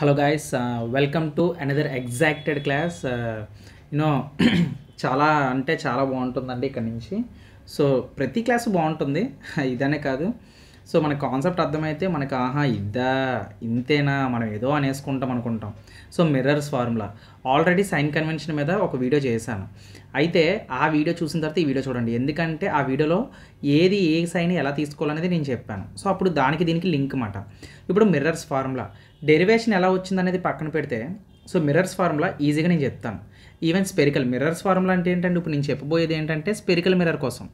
hello guys welcome to another exacted class you know చాలా అంటే చాలా బాగుంటుందండి ఇక్కడ నుంచి సో ప్రతి క్లాస్ బాగుంటుంది ఇదనే కాదు సో మన కాన్సెప్ట్ అర్థమైతే మనకు ఆహా ఇద్దా ఇంతేనా మనం ఏదో అనేసుకుంటాం అనుకుంటాం so mirrors formula already sign convention మీద ఒక వీడియో చేశాను అయితే ఆ వీడియో చూసిన తర్వాత ఈ వీడియో చూడండి ఎందుకంటే ఆ వీడియోలో ఏది ఏ సైన్ ఎలా తీసుకోవాలనేది నేను చెప్పాను సో అప్పుడు దానికి దీనికి లింక్ అన్నమాట ఇప్పుడు మిర్రర్స్ ఫార్ములా డెరివేషన్ ఎలా వచ్చిందనేది పక్కన పెడితే సో మిర్రర్స్ ఫార్ములా ఈజీగా నేను చెప్తాను ఈవెన్ స్పెరికల్ మిర్రర్స్ ఫార్ములా అంటే ఏంటంటే ఇప్పుడు నేను చెప్పబోయేది ఏంటంటే స్పెరికల్ మిర్రర్ కోసం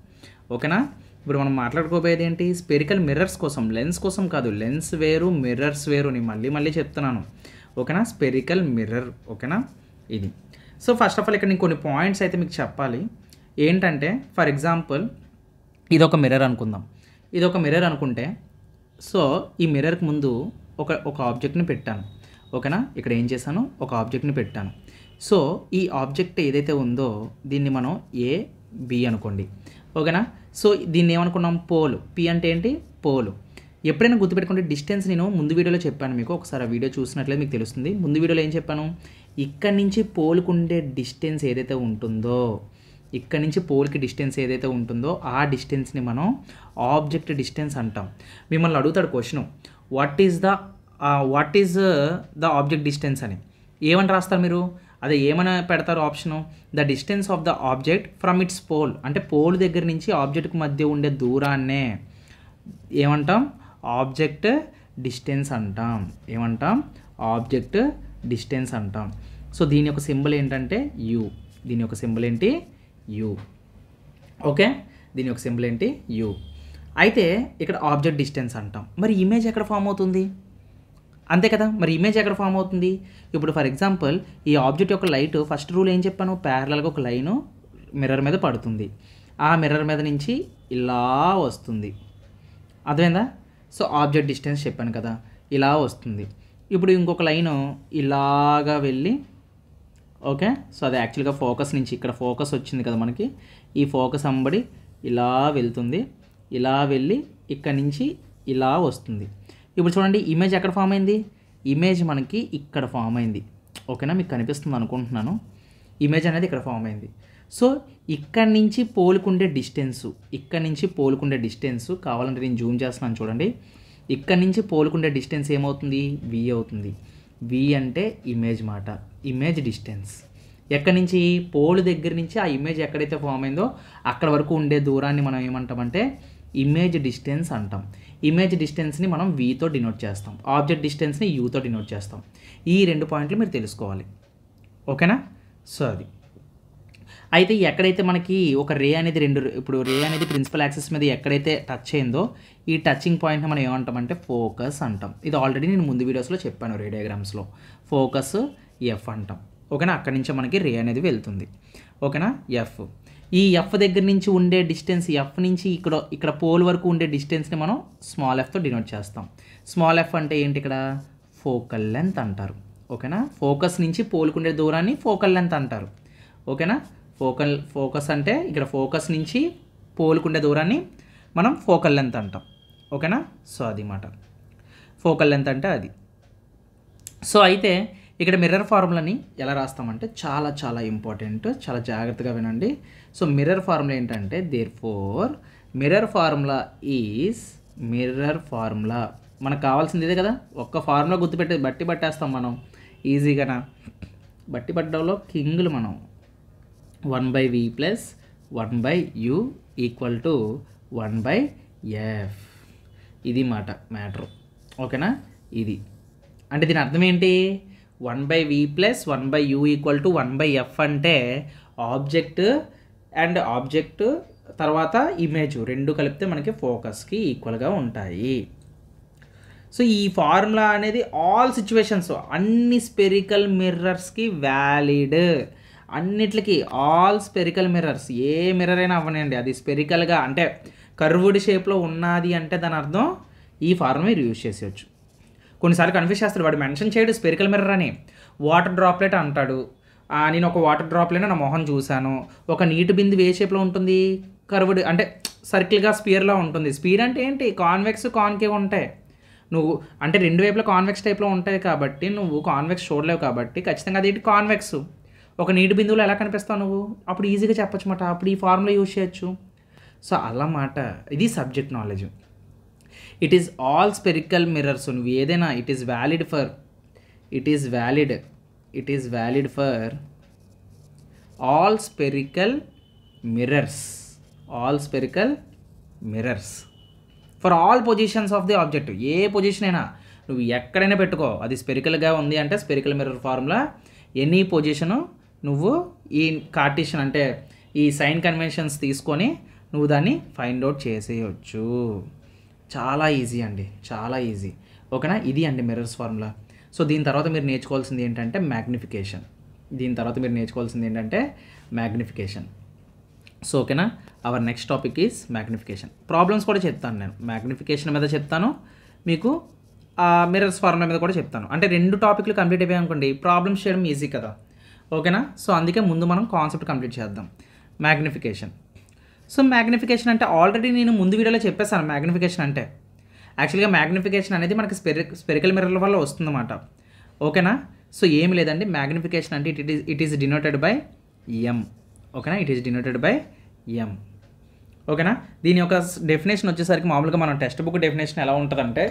ఓకేనా ఇప్పుడు మనం మాట్లాడుకోబోయేది ఏంటి స్పెరికల్ మిర్రర్స్ కోసం లెన్స్ కోసం కాదు లెన్స్ వేరు మిర్రర్స్ వేరు నేను మళ్ళీ మళ్ళీ చెప్తున్నాను ఓకేనా స్పెరికల్ మిర్రర్ ఓకేనా ఇది సో ఫస్ట్ ఆఫ్ ఆల్ ఇక్కడ నేను కొన్ని పాయింట్స్ అయితే మీకు చెప్పాలి ఏంటంటే ఫర్ ఎగ్జాంపుల్ ఇది ఒక మిర్రర్ అనుకుందాం ఇది ఒక మిర్రర్ అనుకుంటే సో ఈ మిర్రర్కి ముందు ఒక ఒక ఆబ్జెక్ట్ని పెట్టాను ఓకేనా ఇక్కడ ఏం చేశాను ఒక ఆబ్జెక్ట్ని పెట్టాను సో ఈ ఆబ్జెక్ట్ ఏదైతే ఉందో దీన్ని మనం ఏ బి అనుకోండి ఓకేనా సో దీన్ని ఏమనుకున్నాం పోలు పి అంటే ఏంటి పోలు ఎప్పుడైనా గుర్తుపెట్టుకుంటే డిస్టెన్స్ నేను ముందు వీడియోలో చెప్పాను మీకు ఒకసారి ఆ వీడియో చూసినట్లే మీకు తెలుస్తుంది ముందు వీడియోలో ఏం చెప్పాను ఇక్కడి నుంచి పోలుకుండే డిస్టెన్స్ ఏదైతే ఉంటుందో ఇక్కడి నుంచి పోల్కి డిస్టెన్స్ ఏదైతే ఉంటుందో ఆ డిస్టెన్స్ని మనం ఆబ్జెక్ట్ డిస్టెన్స్ అంటాం మిమ్మల్ని అడుగుతాడు question what is the what is the object distance అని ఏమని రాస్తారు మీరు అది ఏమైనా పెడతారు option the distance of the object from its pole అంటే పోల్ దగ్గర నుంచి ఆబ్జెక్ట్ మధ్య ఉండే దూరాన్నే ఏమంటాం ఆబ్జెక్ట్ డిస్టెన్స్ అంటాం ఏమంటాం ఆబ్జెక్ట్ డిస్టెన్స్ అంటాం సో దీని యొక్క సింబల్ ఏంటంటే యు దీని యొక్క సింబల్ ఏంటి యు ఓకే దీని యొక్క సింబల్ ఏంటి యు అయితే ఇక్కడ ఆబ్జెక్ట్ డిస్టెన్స్ అంటాం మరి ఇమేజ్ ఎక్కడ ఫామ్ అవుతుంది అంతే కదా మరి ఇమేజ్ ఎక్కడ ఫామ్ అవుతుంది ఇప్పుడు ఫర్ ఎగ్జాంపుల్ ఈ ఆబ్జెక్ట్ యొక్క లైట్ ఫస్ట్ రూల్ ఏం చెప్పాను ప్యారలల్గా ఒక లైను మిర్రర్ మీద పడుతుంది ఆ మిర్రర్ మీద నుంచి ఇలా వస్తుంది అర్థమైందా సో ఆబ్జెక్ట్ డిస్టెన్స్ చెప్పాను కదా ఇలా వస్తుంది ఇప్పుడు ఇంకొక లైను ఇలాగా వెళ్ళి ఓకే సో అది యాక్చువల్గా ఫోకస్ నుంచి ఇక్కడ ఫోకస్ వచ్చింది కదా మనకి ఈ ఫోకస్ అంబడి ఇలా వెళ్తుంది ఇలా వెళ్ళి ఇక్కడ నుంచి ఇలా వస్తుంది ఇప్పుడు చూడండి ఇమేజ్ ఎక్కడ ఫామ్ అయింది ఇమేజ్ మనకి ఇక్కడ ఫామ్ అయింది ఓకేనా మీకు కనిపిస్తుంది అనుకుంటున్నాను ఇమేజ్ అనేది ఇక్కడ ఫామ్ అయింది సో ఇక్కడ నుంచి పోలుకుండే డిస్టెన్సు ఇక్కడ నుంచి పోలుకుండే డిస్టెన్సు కావాలంటే నేను జూమ్ చేస్తున్నాను చూడండి ఇక్కడ నుంచి పోలుకుండే డిస్టెన్స్ ఏమవుతుంది వి అవుతుంది వి అంటే ఇమేజ్ మాట ఇమేజ్ డిస్టెన్స్ ఎక్కడి నుంచి పోల్ దగ్గర నుంచి ఆ ఇమేజ్ ఎక్కడైతే ఫామ్ అయిందో అక్కడ వరకు ఉండే దూరాన్ని మనం ఏమంటామంటే ఇమేజ్ డిస్టెన్స్ అంటాం ఇమేజ్ డిస్టెన్స్ని మనం వీతో డినోట్ చేస్తాం ఆబ్జెక్ట్ డిస్టెన్స్ని యూతో డినోట్ చేస్తాం ఈ రెండు పాయింట్లు మీరు తెలుసుకోవాలి ఓకేనా సో అది అయితే ఎక్కడైతే మనకి ఒక రే అనేది రెండు ఇప్పుడు రే అనేది ప్రిన్సిపల్ యాక్సెస్ మీద ఎక్కడైతే టచ్ అయిందో ఈ టచింగ్ పాయింట్ని మనం ఏమంటామంటే ఫోకస్ అంటాం ఇది ఆల్రెడీ నేను ముందు వీడియోస్లో చెప్పాను రే డయాగ్రామ్స్లో ఫోకస్ ఎఫ్ అంటాం ఓకేనా అక్కడి నుంచే మనకి రే అనేది వెళ్తుంది ఓకేనా ఎఫ్ ఈ ఎఫ్ దగ్గర నుంచి ఉండే డిస్టెన్స్ ఎఫ్ నుంచి ఇక్కడ ఇక్కడ పోల్ వరకు ఉండే డిస్టెన్స్ని మనం స్మాల్ ఎఫ్తో డినోట్ చేస్తాం స్మాల్ ఎఫ్ అంటే ఏంటి ఇక్కడ ఫోకల్ లెంత్ అంటారు ఓకేనా ఫోకస్ నుంచి పోల్కుండే దూరాన్ని ఫోకల్ లెంత్ అంటారు ఓకేనా ఫోకల్ ఫోకస్ అంటే ఇక్కడ ఫోకస్ నుంచి పోలుకుండే దూరాన్ని మనం ఫోకల్ లెంత్ అంటాం ఓకేనా సో అది మాట ఫోకల్ లెంత్ అంటే అది సో అయితే ఇక్కడ మిర్రర్ ఫార్ములని ఎలా రాస్తామంటే చాలా చాలా ఇంపార్టెంట్ చాలా జాగ్రత్తగా వినండి సో మిర్రర్ ఫార్ములా ఏంటంటే therefore mirror formula is mirror formula మనకు కావాల్సింది ఇదే కదా ఒక్క ఫార్ములా గుర్తుపెట్టే బట్టి పట్టేస్తాం మనం ఈజీగానా బట్టి పట్టడంలో కింగ్లు మనం one by v plus one by u equal to one by f ఇది మాట మ్యాటర్ ఓకేనా ఇది అంటే దీని అర్థం ఏంటి one by v plus one by u equal to one by f అంటే ఆబ్జెక్ట్ అండ్ ఆబ్జెక్ట్ తర్వాత ఇమేజ్ రెండు కలిపితే మనకి ఫోకస్కి ఈక్వల్గా ఉంటాయి సో ఈ ఫార్ములా అనేది ఆల్ సిచ్యువేషన్స్ అన్ని స్పెరికల్ మిర్రర్స్కి వ్యాలిడ్ అన్నిట్లకి ఆల్ స్పెరికల్ మిర్రర్స్ ఏ మిర్రర్ అయినా అవ్వనండి అది స్పెరికల్గా అంటే కర్వుడ్ షేప్లో ఉన్నది అంటే దాని అర్థం ఈ ఫార్ములా మీరు యూజ్ చేసేయచ్చు కొన్నిసార్లు కన్ఫ్యూజ్ చేస్తారు వాడు మెన్షన్ చేయడు స్పెరికల్ మిర్రర్ అని వాటర్ డ్రాప్లెట్ అంటాడు నేను ఒక వాటర్ డ్రాప్లోనే నా మొహం చూశాను ఒక నీటి బిందు ఏ షేప్లో ఉంటుంది కర్వ్డ్ అంటే సర్కిల్గా స్పియర్లో ఉంటుంది స్పియర్ అంటే ఏంటి కాన్వెక్స్ కాన్కే ఉంటాయి నువ్వు అంటే రెండు వైపులా కాన్వెక్స్ టైప్లో ఉంటాయి కాబట్టి నువ్వు కాన్వెక్స్ చూడలేవు కాబట్టి ఖచ్చితంగా అదేంటి కాన్వెక్స్ ఒక నీటి బిందువులో ఎలా కనిపిస్తావు నువ్వు అప్పుడు ఈజీగా చెప్పచ్చు మాట అప్పుడు ఈ ఫార్ములా యూజ్ చేయొచ్చు సో అలా మాట ఇది subject knowledge it is all spherical mirrors నువ్వు ఏదైనా it is valid for it is valid it is valid for all spherical mirrors all spherical mirrors for all positions of the object ఏ position అయినా నువ్వు ఎక్కడైనా పెట్టుకో అది స్పెరికల్గా ఉంది అంటే spherical mirror formula any position నువ్వు ఈ కార్టిషన్ అంటే ఈ సైన్ కన్వెన్షన్స్ తీసుకొని నువ్వు దాన్ని ఫైండ్ అవుట్ చేసేయచ్చు చాలా ఈజీ అండి చాలా ఈజీ ఓకేనా ఇది అండి మిర్రర్స్ ఫార్ములా సో దీని తర్వాత మీరు నేర్చుకోవాల్సింది ఏంటంటే మ్యాగ్నిఫికేషన్ దీని తర్వాత మీరు నేర్చుకోవాల్సింది ఏంటంటే మ్యాగ్నిఫికేషన్ సో ఓకేనా our next topic is magnification problems కూడా చెప్తాను నేను మ్యాగ్నిఫికేషన్ మీద చెప్తాను మీకు మిరర్స్ ఫార్ములా మీద కూడా చెప్తాను అంటే రెండు టాపిక్లు కంప్లీట్ అయిపోయాయి అనుకోండి ప్రాబ్లమ్స్ చేయడం ఈజీ కదా ఓకేనా సో అందుకే ముందు మనం కాన్సెప్ట్ కంప్లీట్ చేద్దాం మ్యాగ్నిఫికేషన్ సో మ్యాగ్నిఫికేషన్ అంటే ఆల్రెడీ నేను ముందు వీడియోలో చెప్పేశాను మ్యాగ్నిఫికేషన్ అంటే యాక్చువల్గా మ్యాగ్నిఫికేషన్ అనేది మనకి స్పెరి స్పెరికల్ మిర్రర్ వల్ల వస్తుందన్నమాట ఓకేనా సో ఏం లేదండి మ్యాగ్నిఫికేషన్ అంటే it is it is denoted by m ఓకేనా it is denoted by m ఓకేనా దీని యొక్క డెఫినేషన్ వచ్చేసరికి మామూలుగా మనం టెక్స్ట్ బుక్ డెఫినేషన్ ఎలా ఉంటుందంటే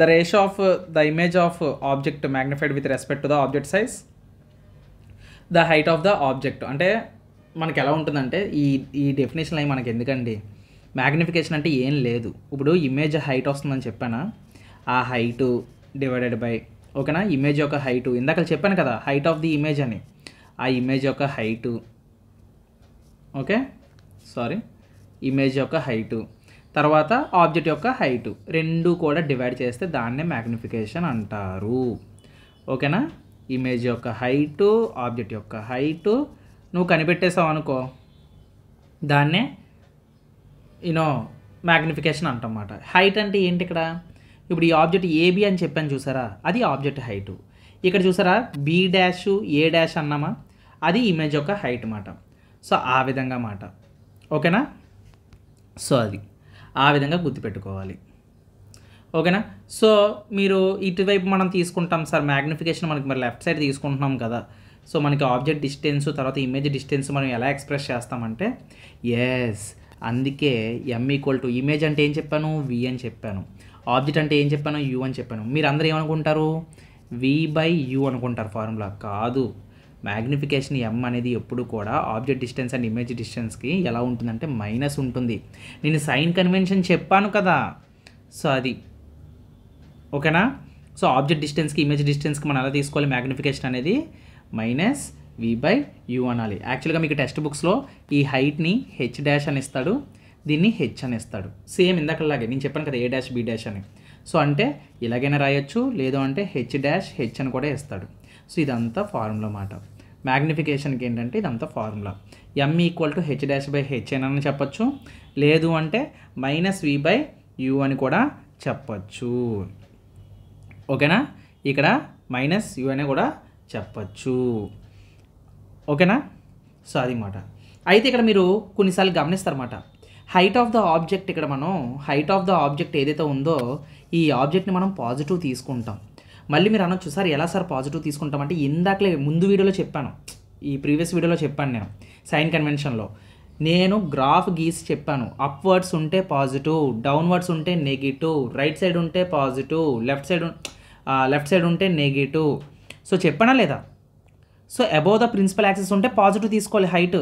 the ratio of the image of object magnified with respect to the object size the height of the object అంటే మనకి ఎలా ఉంటుందంటే ఈ ఈ డెఫినేషన్ అవి మనకి ఎందుకండి మ్యాగ్నిఫికేషన్ అంటే ఏం లేదు ఇప్పుడు ఇమేజ్ హైట్ వస్తుందని చెప్పానా ఆ హైటు డివైడెడ్ బై ఓకేనా ఇమేజ్ యొక్క హైటు ఇందాక చెప్పాను కదా హైట్ ఆఫ్ ది ఇమేజ్ అని ఆ ఇమేజ్ యొక్క హైటు ఓకే సారీ ఇమేజ్ యొక్క హైటు తర్వాత ఆబ్జెక్ట్ యొక్క హైటు రెండు కూడా డివైడ్ చేస్తే దాన్నే మ్యాగ్నిఫికేషన్ అంటారు ఓకేనా ఇమేజ్ యొక్క హైటు ఆబ్జెక్ట్ యొక్క హైటు నువ్వు కనిపెట్టేసావు అనుకో దాన్నే యూనో మ్యాగ్నిఫికేషన్ అంటమాట హైట్ అంటే ఏంటి ఇక్కడ ఇప్పుడు ఈ ఆబ్జెక్ట్ ఏబి అని చెప్పాను చూసారా అది ఆబ్జెక్ట్ హైట్ ఇక్కడ చూసారా బి డాష్ ఏ డాష్ అన్నామా అది ఇమేజ్ యొక్క హైట్ మాట సో ఆ విధంగా మాట ఓకేనా సో అది ఆ విధంగా గుర్తుపెట్టుకోవాలి ఓకేనా సో మీరు ఇటువైపు మనం తీసుకుంటాం సార్ మ్యాగ్నిఫికేషన్ మనకి మరి లెఫ్ట్ సైడ్ తీసుకుంటున్నాం కదా సో మనకి ఆబ్జెక్ట్ డిస్టెన్స్ తర్వాత ఇమేజ్ డిస్టెన్స్ మనం ఎలా ఎక్స్ప్రెస్ చేస్తామంటే ఎస్ అందుకే ఎమ్ ఈక్వల్ టు ఇమేజ్ అంటే ఏం చెప్పాను వి అని చెప్పాను ఆబ్జెక్ట్ అంటే ఏం చెప్పాను యూ అని చెప్పాను మీరు అందరూ ఏమనుకుంటారు వి బై యూ అనుకుంటారు ఫార్ములా కాదు మ్యాగ్నిఫికేషన్ ఎం అనేది ఎప్పుడు కూడా ఆబ్జెక్ట్ డిస్టెన్స్ అండ్ ఇమేజ్ డిస్టెన్స్కి ఎలా ఉంటుందంటే మైనస్ ఉంటుంది నేను సైన్ కన్వెన్షన్ చెప్పాను కదా సో అది ఓకేనా సో ఆబ్జెక్ట్ డిస్టెన్స్కి ఇమేజ్ డిస్టెన్స్కి మనం ఎలా తీసుకోవాలి మ్యాగ్నిఫికేషన్ అనేది మైనస్ వి బై యూ అనాలి యాక్చువల్గా మీకు టెక్స్ట్ బుక్స్లో ఈ హైట్ని హెచ్ డాష్ అని ఇస్తాడు దీన్ని హెచ్ అని ఇస్తాడు సేమ్ ఇందాకలాగే నేను చెప్పాను కదా ఏ డాష్ బి డాష్ అని సో అంటే ఇలాగైనా రాయొచ్చు లేదు అంటే హెచ్ డాష్ హెచ్ అని కూడా ఇస్తాడు సో ఇదంతా ఫార్ములా మాట మ్యాగ్నిఫికేషన్కి ఏంటంటే ఇదంతా formula m equal to h dash by h అని చెప్పచ్చు లేదు అంటే మైనస్ వి బై యూ అని కూడా చెప్పచ్చు ఓకేనా ఇక్కడ మైనస్ యూ అని కూడా చెప్పచ్చు ఓకేనా సో అది మాట అయితే ఇక్కడ మీరు కొన్నిసార్లు గమనిస్తారన్నమాట హైట్ ఆఫ్ ద ఆబ్జెక్ట్ ఇక్కడ మనం హైట్ ఆఫ్ ద ఆబ్జెక్ట్ ఏదైతే ఉందో ఈ ఆబ్జెక్ట్ని మనం పాజిటివ్ తీసుకుంటాం మళ్ళీ మీరు అనొచ్చు సార్ ఎలా సార్ పాజిటివ్ తీసుకుంటామంటే ఇందాకలే ముందు వీడియోలో చెప్పాను ఈ ప్రీవియస్ వీడియోలో చెప్పాను నేను సైన్ కన్వెన్షన్లో నేను గ్రాఫ్ గీసి చెప్పాను అప్వర్డ్స్ ఉంటే పాజిటివ్ డౌన్వర్డ్స్ ఉంటే నెగిటివ్ రైట్ సైడ్ ఉంటే positive left side left side ఉంటే నెగిటివ్ సో చెప్పానా లేదా so above the principal axis ఉంటే పాజిటివ్ తీసుకోవాలి height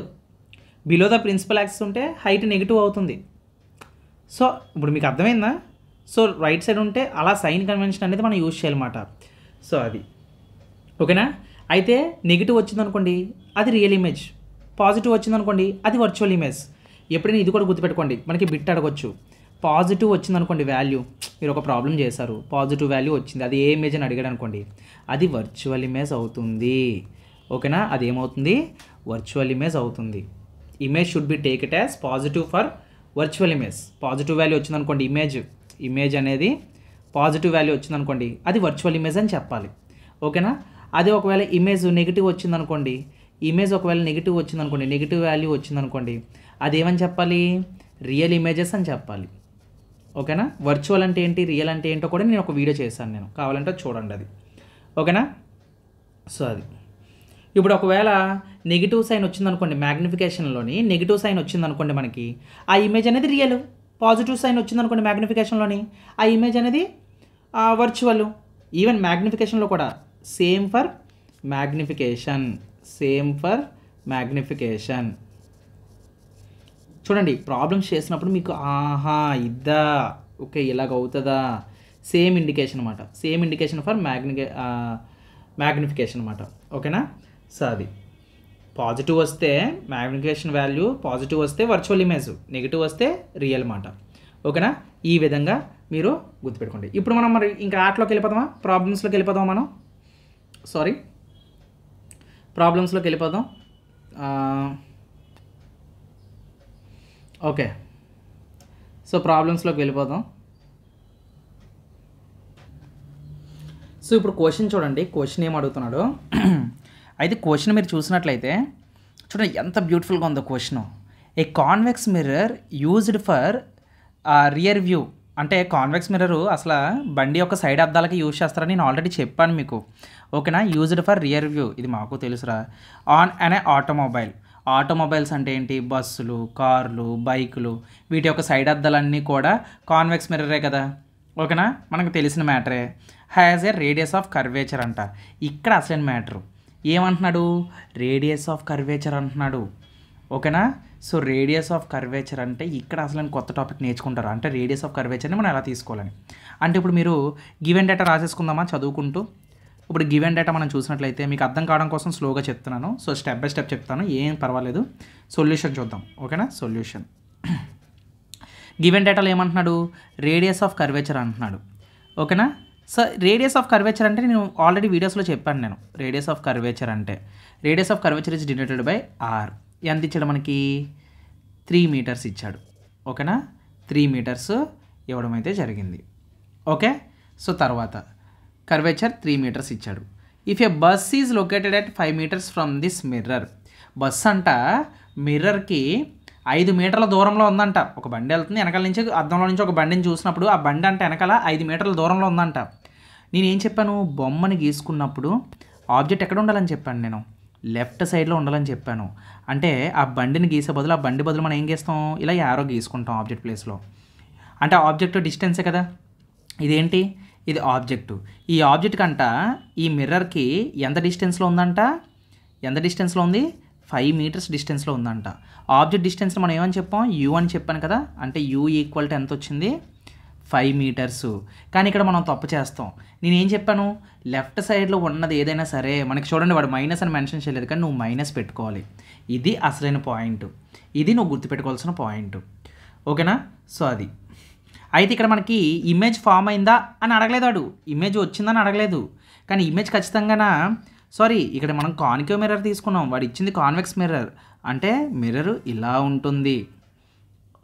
below the principal axis ఉంటే హైట్ నెగిటివ్ అవుతుంది సో ఇప్పుడు మీకు అర్థమైందా సో రైట్ సైడ్ ఉంటే అలా సైన్ కన్వెన్షన్ అనేది మనం యూజ్ చేయాలన్నమాట సో అది ఓకేనా అయితే నెగిటివ్ వచ్చిందనుకోండి అది రియల్ ఇమేజ్ పాజిటివ్ వచ్చిందనుకోండి అది వర్చువల్ ఇమేజ్ ఎప్పుడైనా ఇది కూడా గుర్తుపెట్టుకోండి మనకి బిట్ అడగొచ్చు పాజిటివ్ వచ్చిందనుకోండి వాల్యూ మీరు ఒక ప్రాబ్లం చేశారు పాజిటివ్ వాల్యూ వచ్చింది అది ఏ ఇమేజ్ అని అడిగాడు అనుకోండి అది వర్చువల్ ఇమేజ్ అవుతుంది ఓకేనా అది ఏమవుతుంది వర్చువల్ ఇమేజ్ అవుతుంది image should be take it as positive for virtual image positive value వచ్చిందనుకోండి ఇమేజ్ ఇమేజ్ అనేది పాజిటివ్ వాల్యూ వచ్చిందనుకోండి అది వర్చువల్ ఇమేజ్ అని చెప్పాలి ఓకేనా అదే ఒకవేళ ఇమేజ్ నెగిటివ్ వచ్చిందనుకోండి ఇమేజ్ ఒకవేళ నెగిటివ్ వచ్చిందనుకోండి నెగిటివ్ వాల్యూ వచ్చిందనుకోండి ఏమని చెప్పాలి రియల్ ఇమేజెస్ అని చెప్పాలి ఓకేనా వర్చువల్ అంటే ఏంటి రియల్ అంటే ఏంటో కూడా నేను ఒక వీడియో చేశాను నేను కావాలంటే చూడండి అది ఓకేనా సో అది ఇప్పుడు ఒకవేళ నెగిటివ్ సైన్ వచ్చిందనుకోండి మ్యాగ్నిఫికేషన్లోని నెగిటివ్ సైన్ వచ్చిందనుకోండి మనకి ఆ ఇమేజ్ అనేది రియల్ పాజిటివ్ సైన్ వచ్చిందనుకోండి మ్యాగ్నిఫికేషన్లోని ఆ ఇమేజ్ అనేది వర్చువల్ ఈవెన్ మ్యాగ్నిఫికేషన్లో కూడా same for magnification same for magnification చూడండి ప్రాబ్లమ్స్ చేసినప్పుడు మీకు ఆహా ఇద్దా ఓకే ఇలాగ అవుతుందా సేమ్ ఇండికేషన్ అనమాట సేమ్ ఇండికేషన్ ఫర్ మ్యాగ్నికే మ్యాగ్నిఫికేషన్ అనమాట ఓకేనా సో అది పాజిటివ్ వస్తే మ్యాగ్నిఫికేషన్ వాల్యూ పాజిటివ్ వస్తే వర్చువల్ ఇమేజ్ నెగిటివ్ వస్తే రియల్ మాట ఓకేనా ఈ విధంగా మీరు గుర్తుపెట్టుకోండి ఇప్పుడు మనం మరి ఇంకా ఆటలోకి వెళ్ళిపోదామా ప్రాబ్లమ్స్లోకి వెళ్ళిపోదాం మనం సారీ ప్రాబ్లమ్స్లోకి వెళ్ళిపోదాం ఓకే సో ప్రాబ్లమ్స్లోకి వెళ్ళిపోదాం సో ఇప్పుడు క్వశ్చన్ చూడండి క్వశ్చన్ ఏం అడుగుతున్నాడు అయితే క్వశ్చన్ మీరు చూసినట్లయితే చూడండి ఎంత బ్యూటిఫుల్గా ఉందో question a convex mirror used for rear view అంటే కాన్వెక్స్ మిర్రర్ అసలు బండి యొక్క సైడ్ అద్దాలకి యూజ్ చేస్తారని నేను ఆల్రెడీ చెప్పాను మీకు ఓకేనా యూజ్డ్ ఫర్ రియర్ వ్యూ ఇది మాకు తెలుసురా ఆన్ అనే ఆటోమొబైల్ ఆటోమొబైల్స్ అంటే ఏంటి బస్సులు కార్లు బైకులు వీటి యొక్క సైడ్ అద్దాలన్నీ కూడా కాన్వెక్స్ మిర్రరే కదా ఓకేనా మనకు తెలిసిన మ్యాటరే has a radius of curvature అంట ఇక్కడ అసలు మ్యాటరు ఏమంటున్నాడు రేడియస్ ఆఫ్ కర్వేచర్ అంటున్నాడు ఓకేనా సో రేడియస్ ఆఫ్ కర్వేచర్ అంటే ఇక్కడ అసలు కొత్త టాపిక్ నేర్చుకుంటారు అంటే రేడియస్ ఆఫ్ కర్వేచర్ని మనం ఎలా తీసుకోవాలని అంటే ఇప్పుడు మీరు గివెన్ డేటా రాసేసుకుందామా చదువుకుంటూ ఇప్పుడు గివెన్ డేటా మనం చూసినట్లయితే మీకు అర్థం కావడం కోసం స్లోగా చెప్తున్నాను సో స్టెప్ బై స్టెప్ చెప్తాను ఏం పర్వాలేదు సొల్యూషన్ చూద్దాం ఓకేనా సొల్యూషన్ గివెన్ డేటాలో ఏమంటున్నాడు రేడియస్ ఆఫ్ కర్వేచర్ అంటున్నాడు ఓకేనా సో రేడియస్ ఆఫ్ కర్వేచర్ అంటే నేను ఆల్రెడీ వీడియోస్లో చెప్పాను నేను రేడియస్ ఆఫ్ కర్వేచర్ అంటే radius of curvature is denoted by r ఎంత ఇచ్చాడు మనకి త్రీ మీటర్స్ ఇచ్చాడు ఓకేనా త్రీ మీటర్స్ ఇవ్వడం అయితే జరిగింది ఓకే సో తర్వాత కర్వేచర్ త్రీ మీటర్స్ ఇచ్చాడు if a bus is located at five metres from this mirror bus అంట మిర్రర్కి ఐదు మీటర్ల దూరంలో ఉందంట ఒక బండి వెళ్తుంది వెనకాల నుంచి అద్దంలో నుంచి ఒక బండిని చూసినప్పుడు ఆ బండి అంటే వెనకాల ఐదు మీటర్ల దూరంలో ఉందంట నేనేం చెప్పాను బొమ్మని గీసుకున్నప్పుడు ఆబ్జెక్ట్ ఎక్కడ ఉండాలని చెప్పాను నేను లెఫ్ట్ సైడ్లో ఉండాలని చెప్పాను అంటే ఆ బండిని గీసే బదులు ఆ బండి బదులు మనం ఏం గీస్తాం ఇలా యారో గీసుకుంటాం ఆబ్జెక్ట్ ప్లేస్లో అంటే ఆబ్జెక్ట్ డిస్టెన్సే కదా ఇదేంటి ఇది ఆబ్జెక్టు ఈ ఆబ్జెక్ట్ కంట ఈ మిర్రర్కి ఎంత డిస్టెన్స్లో ఉందంట ఎంత డిస్టెన్స్లో ఉంది ఫైవ్ మీటర్స్ డిస్టెన్స్లో ఉందంట ఆబ్జెక్ట్ డిస్టెన్స్ మనం ఏమని చెప్పాం యూ అని చెప్పాను కదా అంటే యూ ఈక్వల్ టు ఎంత వచ్చింది ఫైవ్ మీటర్స్ కానీ ఇక్కడ మనం తప్పు చేస్తాం నేనేం చెప్పాను లెఫ్ట్ సైడ్లో ఉన్నది ఏదైనా సరే మనకి చూడండి వాడు మైనస్ అని మెన్షన్ చేయలేదు కానీ నువ్వు మైనస్ పెట్టుకోవాలి ఇది అసలైన పాయింట్ ఇది నువ్వు గుర్తుపెట్టుకోవాల్సిన పాయింట్ ఓకేనా సో అది అయితే ఇక్కడ మనకి ఇమేజ్ ఫామ్ అయిందా అని అడగలేదు వాడు ఇమేజ్ వచ్చిందని అడగలేదు కానీ ఇమేజ్ ఖచ్చితంగానా సారీ ఇక్కడ మనం కానికవ్ మిర్రర్ తీసుకున్నాం వాడు ఇచ్చింది కాన్వెక్స్ మిర్రర్ అంటే మిర్రర్ ఇలా ఉంటుంది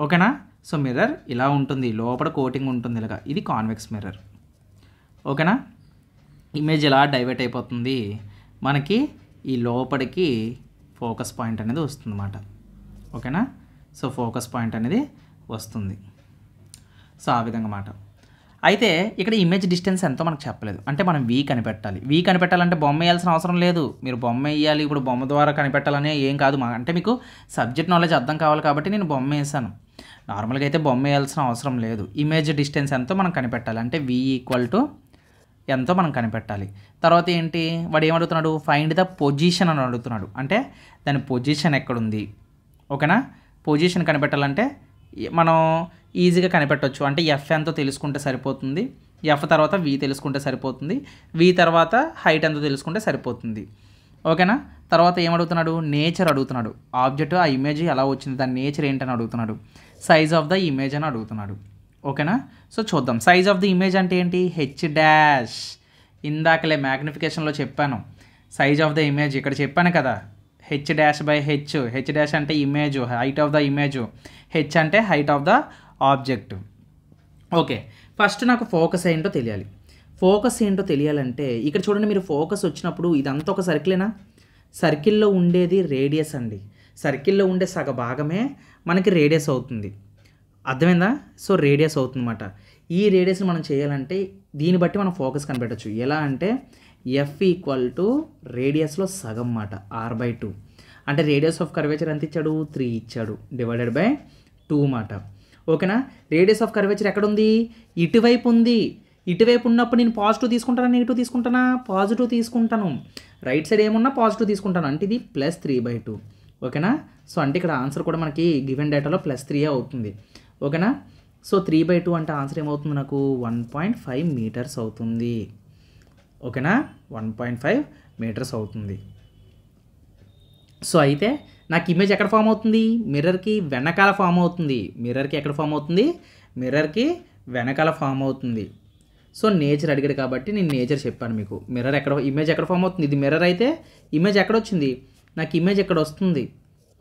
ఓకేనా సో మిర్రర్ ఇలా ఉంటుంది లోపల కోటింగ్ ఉంటుంది ఇలాగా ఇది కాన్వెక్స్ మిర్రర్ ఓకేనా ఇమేజ్ ఇలా డైవర్ట్ అయిపోతుంది మనకి ఈ లోపలికి ఫోకస్ పాయింట్ అనేది వస్తుంది అన్నమాట ఓకేనా సో ఫోకస్ పాయింట్ అనేది వస్తుంది సో ఆ విధంగా మాట అయితే ఇక్కడ ఇమేజ్ డిస్టెన్స్ ఎంతో మనకు చెప్పలేదు అంటే మనం వీ కనిపెట్టాలి వీ కనిపెట్టాలంటే బొమ్మ వేయాల్సిన అవసరం లేదు మీరు బొమ్మ వేయాలి ఇప్పుడు బొమ్మ ద్వారా కనిపెట్టాలనే ఏం కాదు మా అంటే మీకు సబ్జెక్ట్ నాలెడ్జ్ అర్థం కావాలి కాబట్టి నేను బొమ్మ వేసాను నార్మల్గా అయితే బొమ్మ వేయాల్సిన అవసరం లేదు ఇమేజ్ డిస్టెన్స్ ఎంతో మనం కనిపెట్టాలి అంటే వీ ఈక్వల్ టు ఎంతో మనం కనిపెట్టాలి తర్వాత ఏంటి వాడు ఏమడుగుతున్నాడు ఫైండ్ ద పొజిషన్ అని అడుగుతున్నాడు అంటే దాని పొజిషన్ ఎక్కడుంది ఓకేనా పొజిషన్ కనిపెట్టాలంటే మనం ఈజీగా కనిపెట్టవచ్చు అంటే ఎఫ్ ఎంతో తెలుసుకుంటే సరిపోతుంది ఎఫ్ తర్వాత వి తెలుసుకుంటే సరిపోతుంది వి తర్వాత హైట్ ఎంతో తెలుసుకుంటే సరిపోతుంది ఓకేనా తర్వాత ఏమడుగుతున్నాడు నేచర్ అడుగుతున్నాడు ఆబ్జెక్ట్ ఆ ఇమేజ్ ఎలా వచ్చింది దాని నేచర్ ఏంటని అడుగుతున్నాడు సైజ్ ఆఫ్ ద ఇమేజ్ అని అడుగుతున్నాడు ఓకేనా సో చూద్దాం సైజ్ ఆఫ్ ది ఇమేజ్ అంటే ఏంటి హెచ్ డాష్ ఇందాకలే మ్యాగ్నిఫికేషన్లో చెప్పాను సైజ్ ఆఫ్ ద ఇమేజ్ ఇక్కడ చెప్పాను కదా h dash by h h dash అంటే image height of the image h అంటే height of the object okay first నాకు ఫోకస్ ఏంటో తెలియాలి ఫోకస్ ఏంటో తెలియాలంటే ఇక్కడ చూడండి మీరు ఫోకస్ వచ్చినప్పుడు ఇదంతా ఒక సర్కిలేనా సర్కిల్లో ఉండేది రేడియస్ అండి సర్కిల్లో ఉండే సగ భాగమే మనకి రేడియస్ అవుతుంది అర్థమైందా సో రేడియస్ అవుతుందన్నమాట ఈ రేడియస్ని మనం చేయాలంటే దీన్ని బట్టి మనం ఫోకస్ కనిపెట్టచ్చు ఎలా అంటే ఎఫ్ ఈక్వల్ టు రేడియస్లో సగం మాట ఆర్ బై టూ అంటే రేడియస్ ఆఫ్ కర్వేచర్ ఎంత ఇచ్చాడు త్రీ ఇచ్చాడు డివైడెడ్ బై టూ మాట ఓకేనా రేడియస్ ఆఫ్ కర్వేచర్ ఎక్కడుంది ఇటువైపు ఉంది ఇటువైపు ఉన్నప్పుడు నేను పాజిటివ్ తీసుకుంటానా నెగిటివ్ తీసుకుంటానా పాజిటివ్ తీసుకుంటాను రైట్ సైడ్ ఏమున్నా పాజిటివ్ తీసుకుంటాను అంటే ఇది ప్లస్ త్రీ బై టూ ఓకేనా సో అంటే ఇక్కడ ఆన్సర్ కూడా మనకి గివెన్ డేటాలో ప్లస్ త్రీ అవుతుంది ఓకేనా సో త్రీ బై టూ అంటే ఆన్సర్ ఏమవుతుంది నాకు వన్ పాయింట్ ఫైవ్ మీటర్స్ అవుతుంది ఓకేనా వన్ పాయింట్ ఫైవ్ మీటర్స్ అవుతుంది సో అయితే నాకు ఇమేజ్ ఎక్కడ ఫామ్ అవుతుంది మిర్రర్కి వెనకాల ఫామ్ అవుతుంది మిర్రర్కి ఎక్కడ ఫామ్ అవుతుంది మిర్రర్కి వెనకాల ఫామ్ అవుతుంది సో నేచర్ అడిగాడు కాబట్టి నేను నేచర్ చెప్పాను మీకు మిర్రర్ ఎక్కడ ఇమేజ్ ఎక్కడ ఫామ్ అవుతుంది ఇది మిర్రర్ అయితే ఇమేజ్ ఎక్కడ వచ్చింది నాకు ఇమేజ్ ఎక్కడ వస్తుంది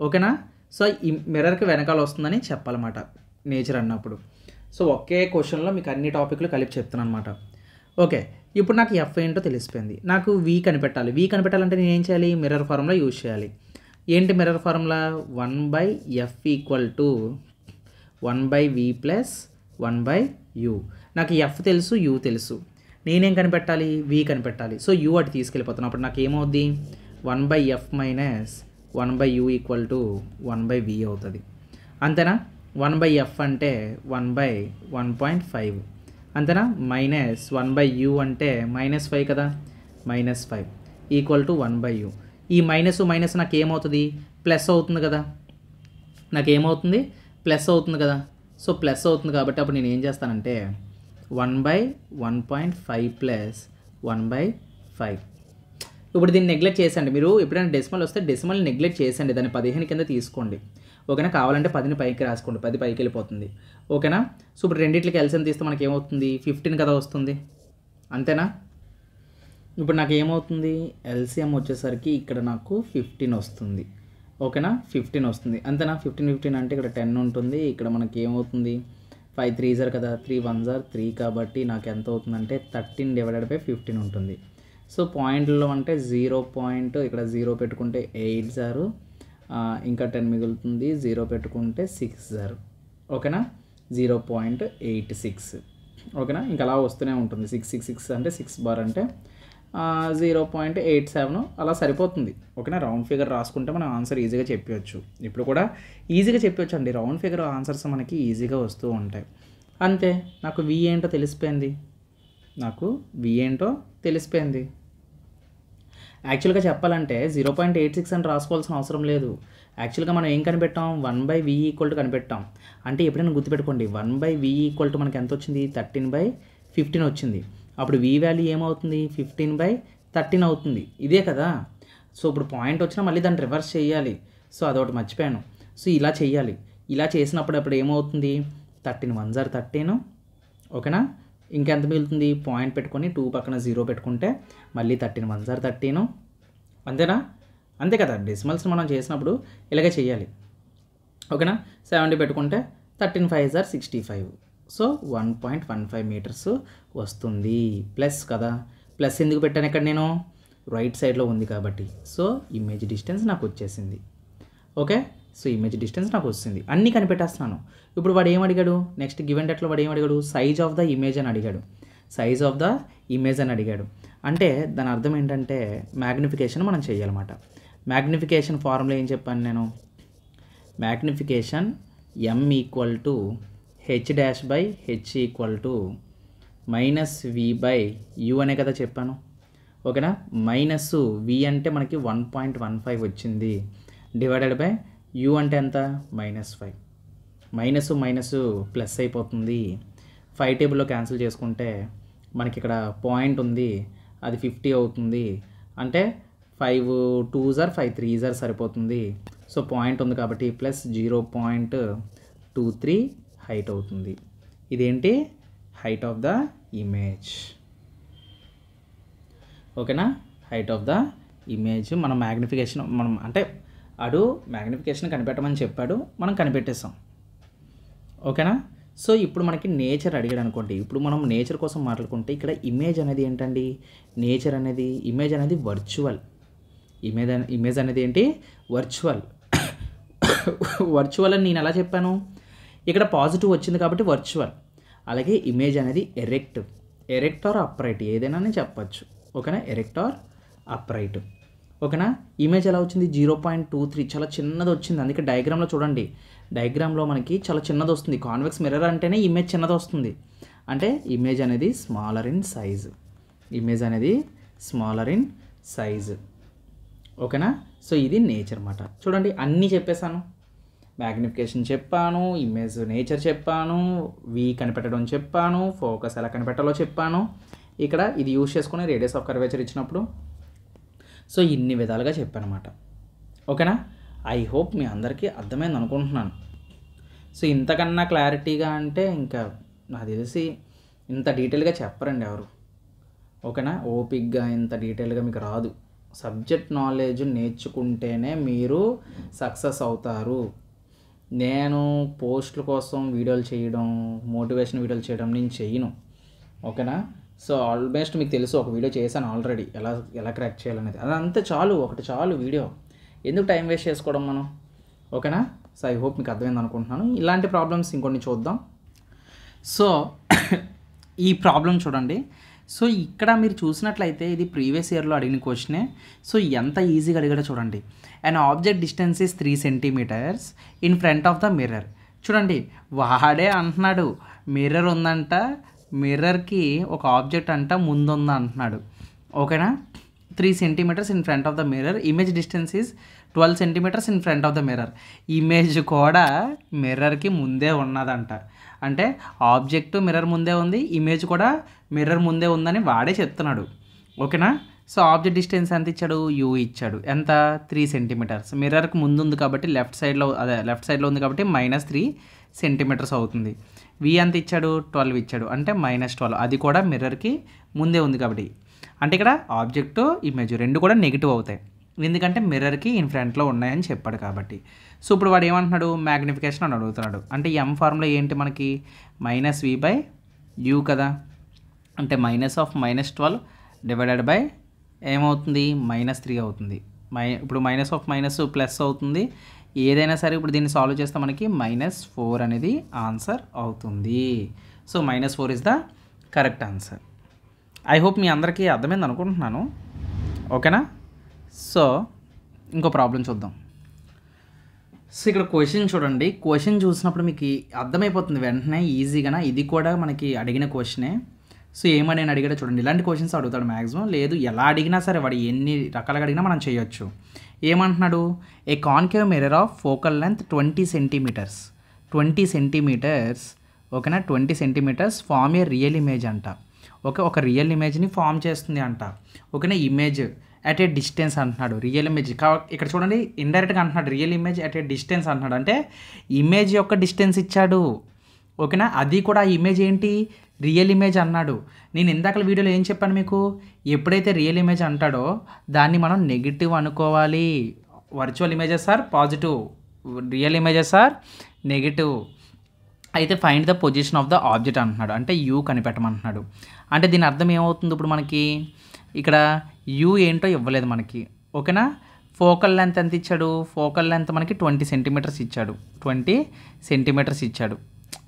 ఓకేనా సో ఈ మిర్రర్కి వెనకాల వస్తుందని చెప్పాలన్నమాట నేచర్ అన్నప్పుడు సో ఒకే క్వశ్చన్లో మీకు అన్ని టాపిక్లు కలిపి చెప్తాను అనమాట ఓకే ఇప్పుడు నాకు ఎఫ్ ఏంటో తెలిసిపోయింది నాకు వీ కనిపెట్టాలి వీ కనిపెట్టాలంటే నేను ఏం చేయాలి మిర్రర్ ఫార్మ్లో యూజ్ చేయాలి ఏంటి mirror formula one by f equal to one by v plus one by u నాకు ఎఫ్ తెలుసు యూ తెలుసు నేనేం కనిపెట్టాలి వి కనిపెట్టాలి సో యూ అటు తీసుకెళ్ళిపోతాను అప్పుడు నాకు ఏమవుద్ది one by f minus one by u equal to one by v అవుతుంది అంతేనా వన్ బై ఎఫ్ అంటే one by one point five అంతేనా మైనస్ వన్ బై యూ అంటే మైనస్ ఫైవ్ కదా minus five equal to one by u ఈ minus minus నాకు ఏమవుతుంది plus అవుతుంది కదా నాకు ఏమవుతుంది ప్లస్ అవుతుంది కదా సో ప్లస్ అవుతుంది కాబట్టి అప్పుడు నేను ఏం చేస్తానంటే one by one point five plus one by five ఇప్పుడు దీన్ని నెగ్లెక్ట్ చేసండి మీరు ఎప్పుడైనా డెసిమల్ వస్తే డెసిమల్ నెగ్లెక్ట్ చేసండి దాన్ని పదిహేను కింద తీసుకోండి ఓకేనా కావాలంటే పదిని పైకి రాసుకోండి పది పైకి వెళ్ళిపోతుంది ఓకేనా సో ఇప్పుడు రెండింటికి ఎల్సిఎం తీస్తే మనకి ఏమవుతుంది ఫిఫ్టీన్ కదా వస్తుంది అంతేనా ఇప్పుడు నాకు ఏమవుతుంది ఎల్సిఎం వచ్చేసరికి ఇక్కడ నాకు ఫిఫ్టీన్ వస్తుంది ఓకేనా ఫిఫ్టీన్ వస్తుంది అంతేనా ఫిఫ్టీన్ ఫిఫ్టీన్ అంటే ఇక్కడ టెన్ ఉంటుంది ఇక్కడ మనకి ఏమవుతుంది ఫైవ్ త్రీ జార్ కదా త్రీ వన్ జార్ త్రీ కాబట్టి నాకు ఎంత అవుతుందంటే థర్టీన్ డివైడెడ్ బై ఫిఫ్టీన్ ఉంటుంది సో పాయింట్లో అంటే జీరో పాయింట్ ఇక్కడ జీరో పెట్టుకుంటే ఎయిట్ జారు ఇంకా టెన్ మిగులుతుంది జీరో పెట్టుకుంటే సిక్స్ జారు ఓకేనా జీరో పాయింట్ ఎయిట్ సిక్స్ ఓకేనా ఇంకా అలా వస్తూనే ఉంటుంది సిక్స్ సిక్స్ సిక్స్ అంటే సిక్స్ బార్ అంటే జీరో పాయింట్ ఎయిట్ సెవెన్ అలా సరిపోతుంది ఓకేనా రౌండ్ ఫిగర్ రాసుకుంటే మనం ఆన్సర్ ఈజీగా చెప్పవచ్చు ఇప్పుడు కూడా ఈజీగా చెప్పవచ్చు అండి రౌండ్ ఫిగర్ ఆన్సర్స్ మనకి ఈజీగా వస్తూ ఉంటాయి అంతే నాకు వి ఏంటో తెలిసిపోయింది నాకు వి ఏంటో తెలిసిపోయింది యాక్చువల్గా చెప్పాలంటే జీరో పాయింట్ ఎయిట్ సిక్స్ అని రాసుకోవాల్సిన అవసరం లేదు యాక్చువల్గా మనం ఏం కనిపెట్టాం one by v equal to కనిపెట్టాం అంటే ఎప్పుడైనా గుర్తుపెట్టుకోండి one by v equal to మనకి ఎంత వచ్చింది థర్టీన్ బై ఫిఫ్టీన్ వచ్చింది అప్పుడు వి వాల్యూ ఏమవుతుంది ఫిఫ్టీన్ బై థర్టీన్ అవుతుంది ఇదే కదా సో ఇప్పుడు పాయింట్ వచ్చినా మళ్ళీ దాన్ని రివర్స్ చేయాలి సో అదొకటి మర్చిపోయాను సో ఇలా చేయాలి ఇలా చేసినప్పుడు అప్పుడు ఏమవుతుంది థర్టీన్ వన్ జార్ థర్టీన్ ఓకేనా ఇంకెంత మిగులుతుంది పాయింట్ పెట్టుకొని టూ పక్కన జీరో పెట్టుకుంటే మళ్ళీ థర్టీన్ వన్ జార్ థర్టీన్ అంతేనా అంతే కదా డెసిమల్స్ మనం చేసినప్పుడు ఇలాగే చేయాలి ఓకేనా సెవెంటీ పెట్టుకుంటే థర్టీన్ ఫైవ్ జార్ sixty five so one point one five metres వస్తుంది ప్లస్ కదా ప్లస్ ఎందుకు పెట్టాను ఇక్కడ నేను రైట్ సైడ్లో ఉంది కాబట్టి సో ఇమేజ్ డిస్టెన్స్ నాకు వచ్చేసింది ఓకే సో ఇమేజ్ డిస్టెన్స్ నాకు వస్తుంది అన్నీ కనిపెట్టేస్తున్నాను ఇప్పుడు వాడు ఏం అడిగాడు నెక్స్ట్ గివెన్ డెట్లో వాడు ఏం అడిగాడు సైజ్ ఆఫ్ ద ఇమేజ్ అని అడిగాడు సైజ్ ఆఫ్ ద ఇమేజ్ అని అడిగాడు అంటే దాని అర్థం ఏంటంటే మ్యాగ్నిఫికేషన్ మనం చేయాలన్నమాట మ్యాగ్నిఫికేషన్ ఫార్ములా ఏం చెప్పాను నేను magnification m equal to h dash by h equal to minus v by u అనే కదా చెప్పాను ఓకేనా మైనస్ వి అంటే మనకి వన్ పాయింట్ వన్ ఫైవ్ వచ్చింది డివైడెడ్ బై యు అంటే ఎంత minus five minus minus plus అయిపోతుంది ఫైవ్ టేబుల్లో క్యాన్సిల్ చేసుకుంటే మనకి ఇక్కడ పాయింట్ ఉంది అది ఫిఫ్టీ అవుతుంది అంటే ఫైవ్ టూ జార్ ఫైవ్ త్రీ జార్ సరిపోతుంది సో పాయింట్ ఉంది కాబట్టి plus zero point two three height అవుతుంది ఇదేంటి హైట్ ఆఫ్ ద ఇమేజ్ ఓకేనా హైట్ ఆఫ్ ద ఇమేజ్ మనం మ్యాగ్నిఫికేషన్ మనం అంటే అడు మ్యాగ్నిఫికేషన్ కనిపెట్టమని చెప్పాడు మనం కనిపెట్టేస్తాం ఓకేనా సో ఇప్పుడు మనకి నేచర్ అడిగాడు అనుకోండి ఇప్పుడు మనం నేచర్ కోసం మాట్లాడుకుంటే ఇక్కడ ఇమేజ్ అనేది ఏంటండి నేచర్ అనేది ఇమేజ్ అనేది వర్చువల్ ఇమేజ్ ఇమేజ్ అనేది ఏంటి వర్చువల్ వర్చువల్ అని నేను ఎలా చెప్పాను ఇక్కడ పాజిటివ్ వచ్చింది కాబట్టి వర్చువల్ అలాగే ఇమేజ్ అనేది ఎరెక్ట్ ఎరెక్ట్ ఆర్ అప్రైట్ ఏదైనా అని చెప్పచ్చు ఓకేనా ఎరెక్ట్ ఆర్ అప్రైట్ ఓకేనా ఇమేజ్ ఎలా వచ్చింది జీరో పాయింట్ టూ త్రీ చాలా చిన్నది వచ్చింది అందుకే డయాగ్రామ్లో చూడండి డయాగ్రామ్లో మనకి చాలా చిన్నది వస్తుంది కాన్వెక్స్ మిర్రర్ అంటేనే ఇమేజ్ చిన్నది వస్తుంది అంటే ఇమేజ్ అనేది స్మాలర్ ఇన్ సైజ్ ఇమేజ్ అనేది స్మాలర్ ఇన్ సైజ్ ఓకేనా సో ఇది నేచర్ అన్నమాట చూడండి అన్నీ చెప్పేశాను మ్యాగ్నిఫికేషన్ చెప్పాను ఇమేజ్ నేచర్ చెప్పాను వి కనిపెట్టడం చెప్పాను ఫోకస్ ఎలా కనిపెట్టాలో చెప్పాను ఇక్కడ ఇది యూజ్ చేసుకుని రేడియస్ ఆఫ్ కర్వేచర్ ఇచ్చినప్పుడు సో ఇన్ని విధాలుగా చెప్పానమాట ఓకేనా ఐ హోప్ మీ అందరికీ అర్థమైంది అనుకుంటున్నాను సో ఇంతకన్నా క్లారిటీగా అంటే ఇంకా నాకు తెలిసి ఇంత డీటెయిల్గా చెప్పరండి ఎవరు ఓకేనా ఓపిక్గా ఇంత డీటెయిల్గా మీకు రాదు సబ్జెక్ట్ నాలెడ్జ్ నేర్చుకుంటేనే మీరు సక్సెస్ అవుతారు నేను పోస్టుల కోసం వీడియోలు చేయడం మోటివేషన్ వీడియోలు చేయడం నేను చేయను ఓకేనా సో ఆల్మోస్ట్ మీకు తెలుసు ఒక వీడియో చేశాను ఆల్రెడీ ఎలా ఎలా క్రాక్ చేయాలనేది అది అదంతా చాలు ఒకటి చాలు వీడియో ఎందుకు టైం వేస్ట్ చేసుకోవడం మనం ఓకేనా సో ఐ హోప్ మీకు అర్థమైంది అనుకుంటున్నాను ఇలాంటి ప్రాబ్లమ్స్ ఇంకొన్ని చూద్దాం సో ఈ ప్రాబ్లం చూడండి సో ఇక్కడ మీరు చూసినట్లయితే ఇది ప్రీవియస్ ఇయర్లో అడిగిన క్వశ్చనే సో ఎంత ఈజీగా అడిగాడో చూడండి and object distance is three centimetres in front of the mirror చూడండి వాడే అంటున్నాడు మిర్రర్ ఉందంట మిర్రర్కి ఒక ఆబ్జెక్ట్ అంట ముందుంది అంటున్నాడు ఓకేనా three centimetres in front of the mirror image distance is twelve centimetres in front of the mirror image కూడా మిర్రర్కి ముందే ఉన్నదంట అంటే ఆబ్జెక్ట్ మిర్రర్ ముందే ఉంది ఇమేజ్ కూడా మిర్రర్ ముందే ఉందని వాడే చెప్తున్నాడు ఓకేనా సో ఆబ్జెక్ట్ డిస్టెన్స్ ఎంత ఇచ్చాడు యూ ఇచ్చాడు ఎంత త్రీ సెంటీమీటర్స్ మిర్రర్కి ముందు ఉంది కాబట్టి లెఫ్ట్ సైడ్లో అదే లెఫ్ట్ సైడ్లో ఉంది కాబట్టి మైనస్ త్రీ సెంటీమీటర్స్ అవుతుంది వి ఎంత ఇచ్చాడు ట్వెల్వ్ ఇచ్చాడు అంటే మైనస్ ట్వెల్వ్ అది కూడా మిర్రర్కి ముందే ఉంది కాబట్టి అంటే ఇక్కడ ఆబ్జెక్టు ఇమేజ్ రెండు కూడా నెగిటివ్ అవుతాయి ఎందుకంటే మిర్రర్కి ఇన్ఫ్రంట్లో ఉన్నాయని చెప్పాడు కాబట్టి సో ఇప్పుడు వాడు ఏమంటున్నాడు మ్యాగ్నిఫికేషన్ అని అడుగుతున్నాడు అంటే ఎం ఫార్ములా ఏంటి మనకి మైనస్ వి బై యూ కదా అంటే minus of minus twelve divided by ఏమవుతుంది మైనస్ త్రీ అవుతుంది మై ఇప్పుడు మైనస్ ఆఫ్ మైనస్ ప్లస్ అవుతుంది ఏదైనా సరే ఇప్పుడు దీన్ని సాల్వ్ చేస్తే మనకి మైనస్ ఫోర్ అనేది ఆన్సర్ అవుతుంది so minus four is the correct answer I hope మీ అందరికీ అర్థమైంది అనుకుంటున్నాను ఓకేనా సో ఇంకో ప్రాబ్లం చూద్దాం సో ఇక్కడ క్వశ్చన్ చూడండి క్వశ్చన్ చూసినప్పుడు మీకు అర్థమైపోతుంది వెంటనే ఈజీగానా ఇది కూడా మనకి అడిగిన క్వశ్చనే సో ఏమని నేను అడిగాడో చూడండి ఇలాంటి క్వశ్చన్స్ అడుగుతాడు మ్యాక్సిమం లేదు ఎలా అడిగినా సరే వాడు ఎన్ని రకాలుగా అడిగినా మనం చేయొచ్చు ఏమంటున్నాడు a concave mirror of focal length twenty centimeters twenty centimeters ఓకేనా twenty centimeters form a real image అంట ఓకే ఒక రియల్ ఇమేజ్ని ఫామ్ చేస్తుంది అంట ఓకేనా ఇమేజ్ అట్ ఏ డిస్టెన్స్ అంటున్నాడు రియల్ ఇమేజ్ ఇక్కడ చూడండి ఇండైరెక్ట్గా అంటున్నాడు real image at a distance అంటున్నాడు అంటే ఇమేజ్ యొక్క డిస్టెన్స్ ఇచ్చాడు ఓకేనా అది కూడా ఇమేజ్ ఏంటి రియల్ ఇమేజ్ అన్నాడు నేను ఇందాక వీడియోలో ఏం చెప్పాను మీకు ఎప్పుడైతే రియల్ ఇమేజ్ అంటాడో దాన్ని మనం నెగిటివ్ అనుకోవాలి virtual images are positive real images are negative అయితే find the position of the object అంటున్నాడు అంటే యూ కనిపెట్టమంటున్నాడు అంటే దీని అర్థం ఏమవుతుంది ఇప్పుడు మనకి ఇక్కడ యూ ఏంటో ఇవ్వలేదు మనకి ఓకేనా ఫోకల్ లెంత్ ఎంత ఇచ్చాడు ఫోకల్ లెంత్ మనకి ట్వంటీ సెంటీమీటర్స్ ఇచ్చాడు ట్వంటీ సెంటీమీటర్స్ ఇచ్చాడు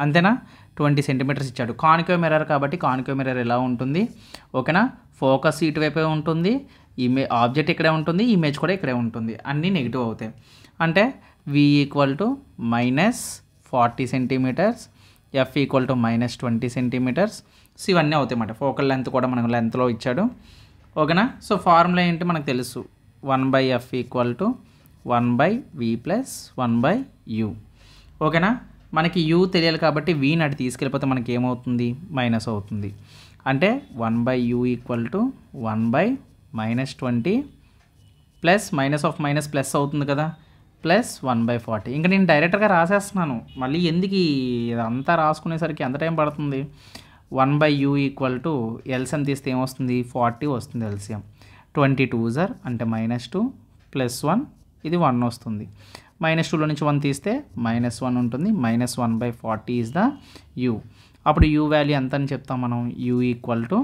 అంతేనా ట్వంటీ సెంటీమీటర్స్ ఇచ్చాడు కాన్కేవ్ మిర్రర్ కాబట్టి కాన్కేవ్ మిర్రర్ ఎలా ఉంటుంది ఓకేనా ఫోకస్ వైపే ఉంటుంది ఇమే ఆబ్జెక్ట్ ఇక్కడే ఉంటుంది ఇమేజ్ కూడా ఇక్కడే ఉంటుంది అన్నీ నెగిటివ్ అవుతాయి అంటే v equal to minus forty centimeters f equal to minus twenty centimeters so ఇవన్నీ అవుతాయి అన్నమాట ఫోకల్ లెంత్ కూడా మనకు లెంత్లో ఇచ్చాడు ఓకేనా సో ఫార్ములా ఏంటి మనకు తెలుసు one by f equal to one by v plus one by u ఓకేనా మనకి యూ తెలియాలి కాబట్టి వీని అటు తీసుకెళ్ళిపోతే మనకి ఏమవుతుంది మైనస్ అవుతుంది అంటే one by u equal to one by minus twenty plus minus of minus plus అవుతుంది కదా ప్లస్ వన్ బై ఫార్టీ ఇంకా నేను డైరెక్ట్గా రాసేస్తున్నాను మళ్ళీ ఎందుకు ఇదంతా రాసుకునేసరికి ఎంత టైం పడుతుంది one by u equal to LCM తీస్తే ఏమొస్తుంది ఫార్టీ వస్తుంది ఎల్సిఎం ట్వంటీ టూ జర్ అంటే మైనస్ టూ ప్లస్ వన్ ఇది వన్ వస్తుంది మైనస్ టూలో నుంచి వన్ తీస్తే మైనస్ వన్ ఉంటుంది minus one by forty is the u అప్పుడు యూ వాల్యూ ఎంత అని చెప్తాం మనం యూ ఈక్వల్ టు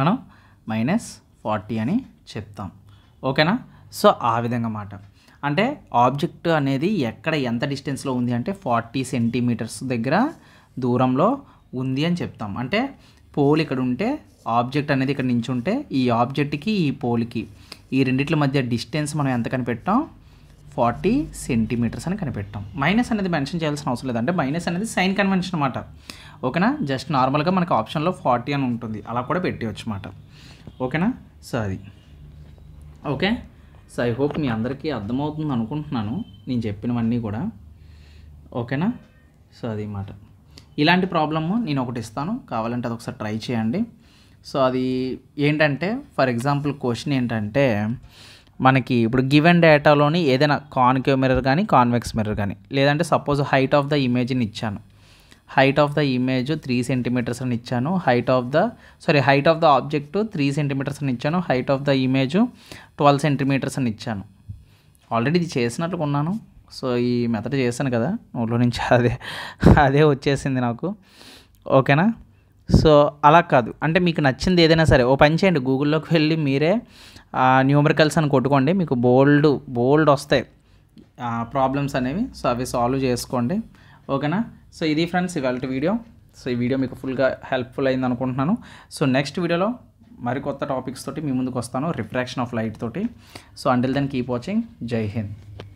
మనం మైనస్ ఫార్టీ అని చెప్తాం ఓకేనా సో ఆ విధంగా మాట అంటే ఆబ్జెక్ట్ అనేది ఎక్కడ ఎంత డిస్టెన్స్లో ఉంది అంటే ఫార్టీ సెంటీమీటర్స్ దగ్గర దూరంలో ఉంది అని చెప్తాం అంటే పోల్ ఇక్కడ ఉంటే ఆబ్జెక్ట్ అనేది ఇక్కడ నుంచి ఉంటే ఈ ఆబ్జెక్ట్కి ఈ పోల్కి ఈ రెండిట్ల మధ్య డిస్టెన్స్ మనం ఎంత కనిపెట్టాం ఫార్టీ సెంటీమీటర్స్ అని కనిపెట్టాం మైనస్ అనేది మెన్షన్ చేయాల్సిన అవసరం లేదంటే మైనస్ అనేది సైన్ కన్వెన్షన్ అనమాట ఓకేనా జస్ట్ నార్మల్గా మనకి ఆప్షన్లో ఫార్టీ అని ఉంటుంది అలా కూడా పెట్టేయచ్చు అనమాట ఓకేనా సో అది ఓకే సో ఐ హోప్ మీ అందరికీ అర్థమవుతుంది అనుకుంటున్నాను నేను చెప్పినవన్నీ కూడా ఓకేనా సో అది మాట ఇలాంటి ప్రాబ్లము నేను ఒకటి ఇస్తాను కావాలంటే అది ఒకసారి ట్రై చేయండి సో అది ఏంటంటే ఫర్ ఎగ్జాంపుల్ క్వశ్చన్ ఏంటంటే మనకి ఇప్పుడు గివెన్ డేటాలోని ఏదైనా కాన్కేవ్ మిర్రర్ కానీ కాన్వెక్స్ మిర్రర్ కానీ లేదంటే సపోజ్ హైట్ ఆఫ్ ద ఇమేజ్ని ఇచ్చాను height of the image three centimeters అని ఇచ్చాను height of the sorry height of the object three centimeters అని ఇచ్చాను height of the image twelve centimeters అని ఇచ్చాను ఆల్రెడీ ఇది చేసినట్లుకున్నాను సో ఈ మెథడ్ చేశాను కదా నోట్లో నుంచి అదే అదే వచ్చేసింది నాకు ఓకేనా సో అలా కాదు అంటే మీకు నచ్చింది ఏదైనా సరే ఓ పని చేయండి గూగుల్లోకి వెళ్ళి మీరే న్యూమరికల్స్ అని కొట్టుకోండి మీకు బోల్డ్ బోల్డ్ వస్తాయి ప్రాబ్లమ్స్ అనేవి సో అవి సాల్వ్ చేసుకోండి ఓకేనా సో ఇది ఫ్రెండ్స్ ఇవాళ వీడియో సో ఈ వీడియో మీకు ఫుల్గా హెల్ప్ఫుల్ అయింది అనుకుంటున్నాను సో నెక్స్ట్ వీడియోలో మరి కొత్త టాపిక్స్ తోటి మీ ముందుకు వస్తాను రిఫ్రాక్షన్ ఆఫ్ లైట్ తోటి so until then keep watching జై హింద్